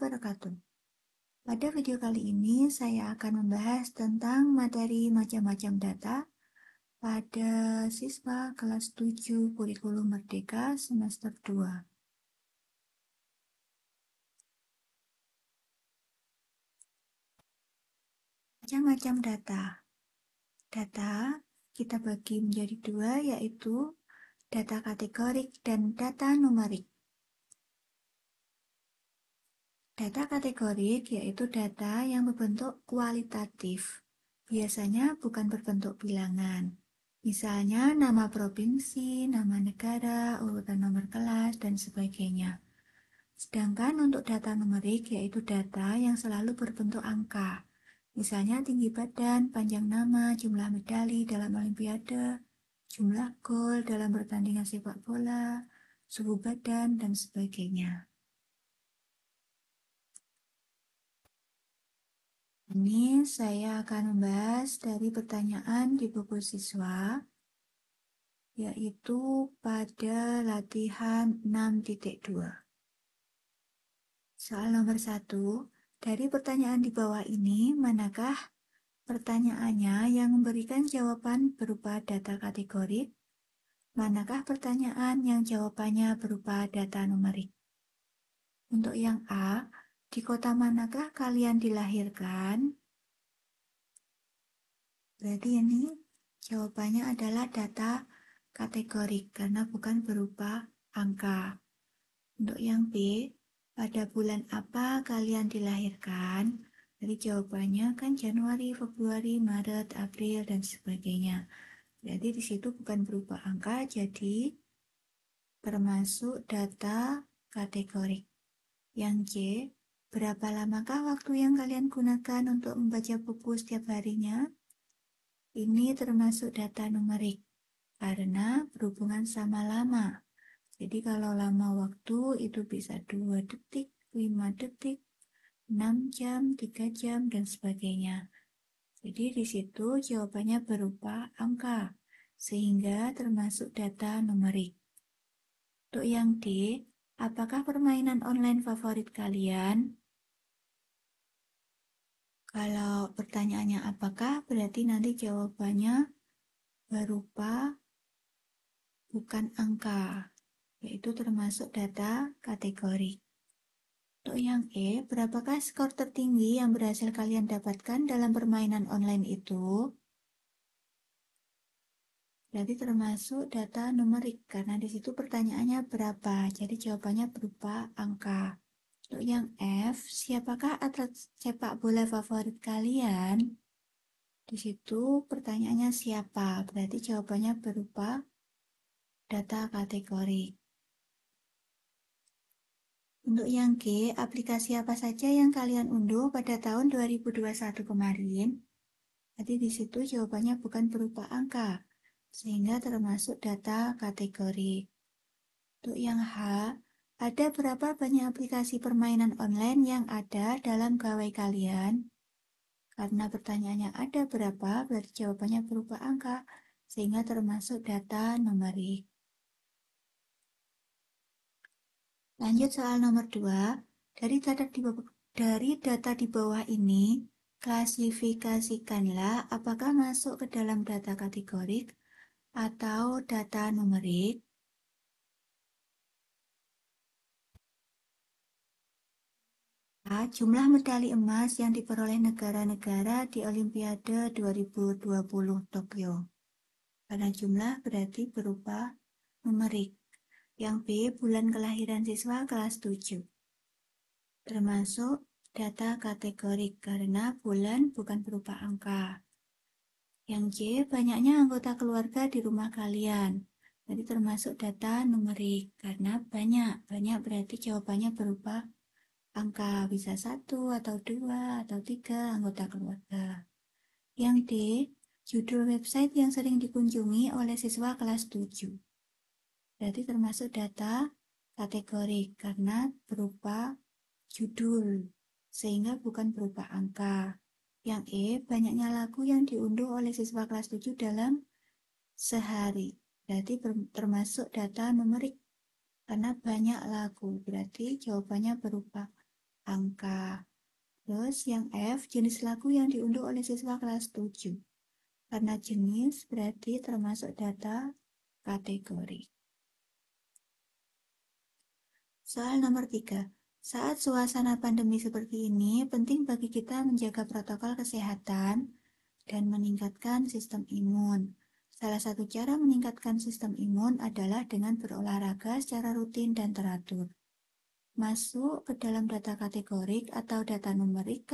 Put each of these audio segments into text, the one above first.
wabarakatuh. Pada video kali ini saya akan membahas tentang materi macam-macam data pada siswa kelas 7 kurikulum Merdeka semester 2. Macam-macam data. Data kita bagi menjadi dua yaitu data kategorik dan data numerik. Data kategorik yaitu data yang berbentuk kualitatif, biasanya bukan berbentuk bilangan. Misalnya nama provinsi, nama negara, urutan nomor kelas, dan sebagainya. Sedangkan untuk data numerik yaitu data yang selalu berbentuk angka. Misalnya tinggi badan, panjang nama, jumlah medali dalam olimpiade, jumlah gol dalam pertandingan sepak bola, suhu badan, dan sebagainya. Ini saya akan membahas dari pertanyaan di buku siswa, yaitu pada latihan 6.2. Soal nomor 1, dari pertanyaan di bawah ini, manakah pertanyaannya yang memberikan jawaban berupa data kategori? Manakah pertanyaan yang jawabannya berupa data numerik? Untuk yang A, di kota manakah kalian dilahirkan? Berarti ini jawabannya adalah data kategori karena bukan berupa angka. Untuk yang B, pada bulan apa kalian dilahirkan? Jadi jawabannya kan Januari, Februari, Maret, April, dan sebagainya. Jadi di situ bukan berupa angka, jadi termasuk data kategori. Yang C, Berapa lamakah waktu yang kalian gunakan untuk membaca buku setiap harinya? Ini termasuk data numerik, karena berhubungan sama lama. Jadi kalau lama waktu itu bisa 2 detik, 5 detik, 6 jam, 3 jam, dan sebagainya. Jadi di situ jawabannya berupa angka, sehingga termasuk data numerik. Untuk yang D, apakah permainan online favorit kalian kalau pertanyaannya apakah, berarti nanti jawabannya berupa bukan angka, yaitu termasuk data kategori. Untuk yang E, berapakah skor tertinggi yang berhasil kalian dapatkan dalam permainan online itu? Berarti termasuk data numerik, karena di situ pertanyaannya berapa, jadi jawabannya berupa angka. Untuk yang F, siapakah atlet sepak bola favorit kalian? Di situ pertanyaannya siapa? Berarti jawabannya berupa data kategori. Untuk yang G, aplikasi apa saja yang kalian unduh pada tahun 2021 kemarin? Berarti di situ jawabannya bukan berupa angka, sehingga termasuk data kategori. Untuk yang H, ada berapa banyak aplikasi permainan online yang ada dalam gawai kalian? Karena pertanyaannya ada berapa, berarti jawabannya berupa angka, sehingga termasuk data numerik. Lanjut soal nomor 2. Dari dari data di bawah ini, klasifikasikanlah apakah masuk ke dalam data kategorik atau data numerik, maka jumlah medali emas yang diperoleh negara-negara di Olimpiade 2020 Tokyo. Karena jumlah berarti berupa numerik. Yang B, bulan kelahiran siswa kelas 7. Termasuk data kategorik karena bulan bukan berupa angka. Yang C, banyaknya anggota keluarga di rumah kalian. Jadi termasuk data numerik karena banyak. Banyak berarti jawabannya berupa angka bisa satu atau dua atau tiga anggota keluarga. Yang D, judul website yang sering dikunjungi oleh siswa kelas 7. Berarti termasuk data kategori karena berupa judul, sehingga bukan berupa angka. Yang E, banyaknya lagu yang diunduh oleh siswa kelas 7 dalam sehari. Berarti termasuk data numerik karena banyak lagu berarti jawabannya berupa angka. Terus yang F, jenis lagu yang diunduh oleh siswa kelas 7. Karena jenis berarti termasuk data kategori. Soal nomor 3. Saat suasana pandemi seperti ini, penting bagi kita menjaga protokol kesehatan dan meningkatkan sistem imun. Salah satu cara meningkatkan sistem imun adalah dengan berolahraga secara rutin dan teratur masuk ke dalam data kategorik atau data numerik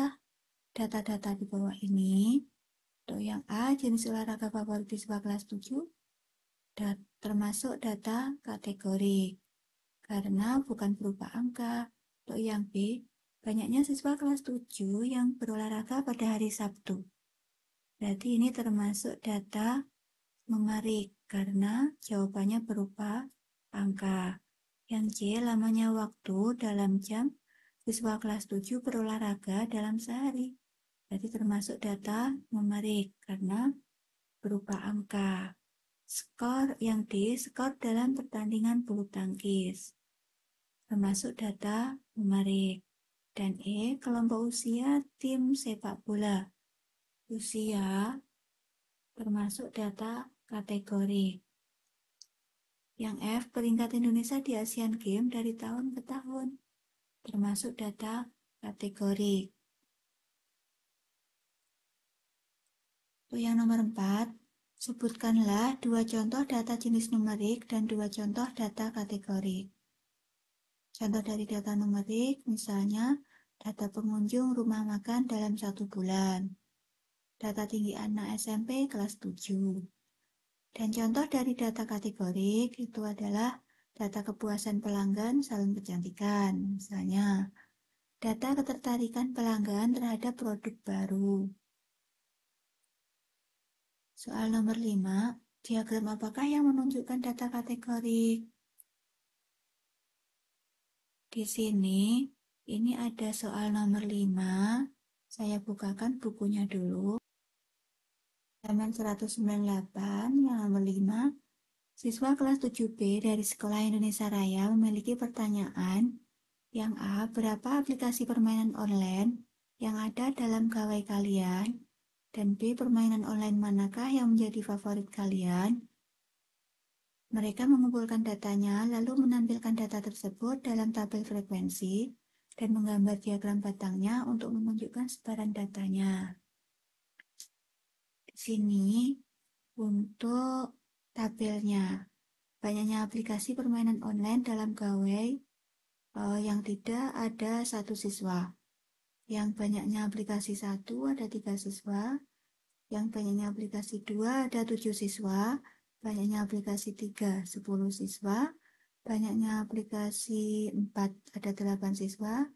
Data-data di bawah ini, untuk yang A, jenis olahraga favorit siswa kelas 7, dan termasuk data kategori Karena bukan berupa angka, untuk yang B, banyaknya siswa kelas 7 yang berolahraga pada hari Sabtu. Berarti ini termasuk data numerik karena jawabannya berupa angka. Yang C. Lamanya waktu dalam jam siswa kelas 7 berolahraga dalam sehari. Jadi termasuk data numerik karena berupa angka. Skor yang D. Skor dalam pertandingan bulu tangkis. Termasuk data numerik. Dan E. Kelompok usia tim sepak bola. Usia termasuk data kategori yang F peringkat Indonesia di Asian Games dari tahun ke tahun, termasuk data kategori. Untuk yang nomor 4, sebutkanlah dua contoh data jenis numerik dan dua contoh data kategori. Contoh dari data numerik, misalnya data pengunjung rumah makan dalam satu bulan, data tinggi anak SMP kelas 7, dan contoh dari data kategorik itu adalah data kepuasan pelanggan salon kecantikan, misalnya data ketertarikan pelanggan terhadap produk baru. Soal nomor 5, diagram apakah yang menunjukkan data kategorik? Di sini, ini ada soal nomor 5. Saya bukakan bukunya dulu halaman 198 yang nomor 5. Siswa kelas 7B dari Sekolah Indonesia Raya memiliki pertanyaan yang A. Berapa aplikasi permainan online yang ada dalam gawai kalian? Dan B. Permainan online manakah yang menjadi favorit kalian? Mereka mengumpulkan datanya lalu menampilkan data tersebut dalam tabel frekuensi dan menggambar diagram batangnya untuk menunjukkan sebaran datanya sini untuk tabelnya. Banyaknya aplikasi permainan online dalam gawai uh, yang tidak ada satu siswa. Yang banyaknya aplikasi satu ada tiga siswa. Yang banyaknya aplikasi dua ada tujuh siswa. Banyaknya aplikasi tiga sepuluh siswa. Banyaknya aplikasi empat ada delapan siswa.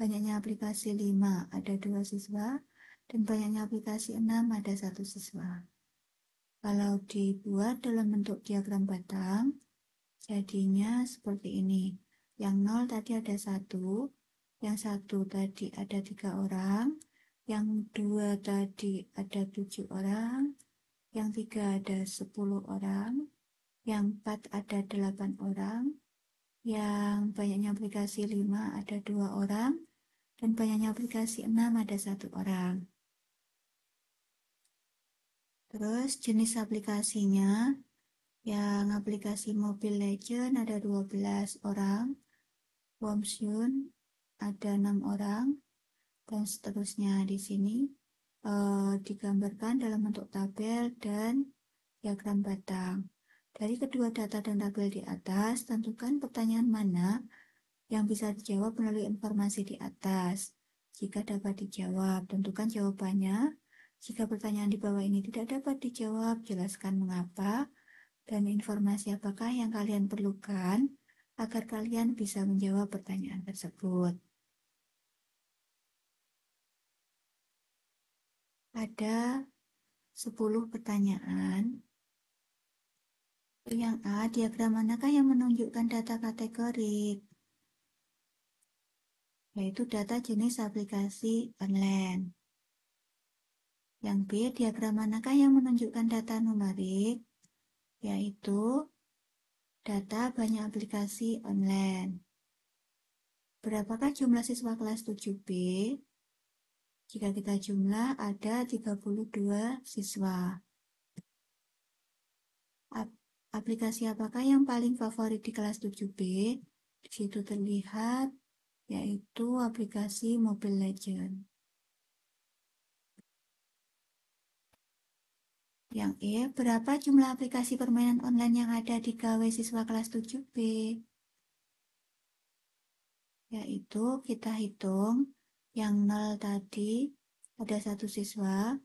Banyaknya aplikasi lima ada dua siswa dan banyaknya aplikasi 6 ada satu siswa. Kalau dibuat dalam bentuk diagram batang, jadinya seperti ini. Yang 0 tadi ada satu, yang satu tadi ada tiga orang, yang dua tadi ada tujuh orang, yang tiga ada sepuluh orang, yang empat ada delapan orang, yang banyaknya aplikasi lima ada dua orang, dan banyaknya aplikasi enam ada satu orang. Terus jenis aplikasinya, yang aplikasi Mobile Legend ada 12 orang, Womsun ada 6 orang, dan seterusnya di sini e, digambarkan dalam bentuk tabel dan diagram batang. Dari kedua data dan tabel di atas, tentukan pertanyaan mana yang bisa dijawab melalui informasi di atas. Jika dapat dijawab, tentukan jawabannya jika pertanyaan di bawah ini tidak dapat dijawab, jelaskan mengapa dan informasi apakah yang kalian perlukan agar kalian bisa menjawab pertanyaan tersebut. Ada 10 pertanyaan. Yang A, diagram manakah yang menunjukkan data kategori? Yaitu data jenis aplikasi online. Yang B, diagram manakah yang menunjukkan data numerik? Yaitu data banyak aplikasi online. Berapakah jumlah siswa kelas 7B? Jika kita jumlah ada 32 siswa. Aplikasi apakah yang paling favorit di kelas 7B? Di situ terlihat yaitu aplikasi Mobile Legends. Yang E, berapa jumlah aplikasi permainan online yang ada di KW siswa kelas 7B? Yaitu kita hitung yang 0 tadi ada satu siswa,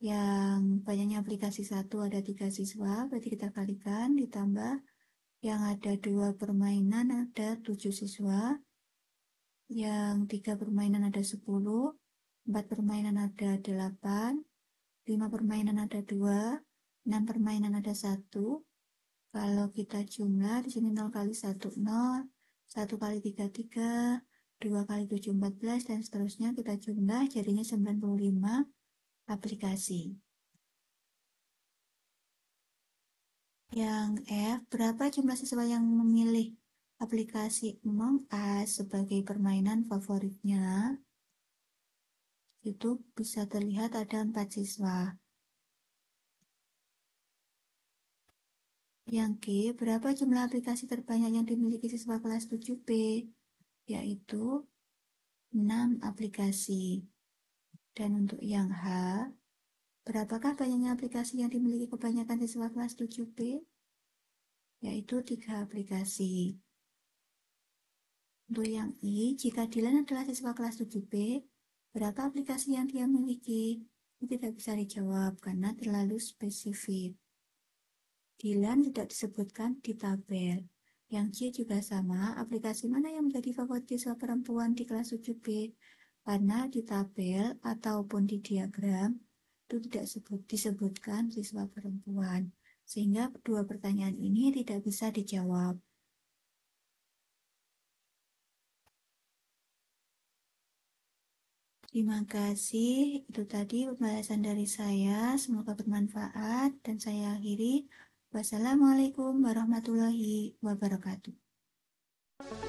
yang banyaknya aplikasi satu ada tiga siswa, berarti kita kalikan ditambah yang ada dua permainan ada tujuh siswa, yang tiga permainan ada sepuluh, empat permainan ada delapan, 5 permainan ada 2, 6 permainan ada 1. Kalau kita jumlah, di sini 0 kali 1, 0, 1 kali 3, 3, 2 kali 7, 14, dan seterusnya kita jumlah jadinya 95 aplikasi. Yang F, berapa jumlah siswa yang memilih aplikasi Among Us sebagai permainan favoritnya? itu bisa terlihat ada empat siswa. Yang G, berapa jumlah aplikasi terbanyak yang dimiliki siswa kelas 7B? Yaitu 6 aplikasi. Dan untuk yang H, berapakah banyaknya aplikasi yang dimiliki kebanyakan siswa kelas 7B? Yaitu 3 aplikasi. Untuk yang I, jika Dilan adalah siswa kelas 7B, Berapa aplikasi yang dia miliki? Itu tidak bisa dijawab karena terlalu spesifik. Dilan tidak disebutkan di tabel. Yang C juga sama, aplikasi mana yang menjadi favorit siswa perempuan di kelas 7B? Karena di tabel ataupun di diagram itu tidak sebut, disebutkan siswa perempuan. Sehingga dua pertanyaan ini tidak bisa dijawab. Terima kasih. Itu tadi pembahasan dari saya. Semoga bermanfaat dan saya akhiri. Wassalamualaikum warahmatullahi wabarakatuh.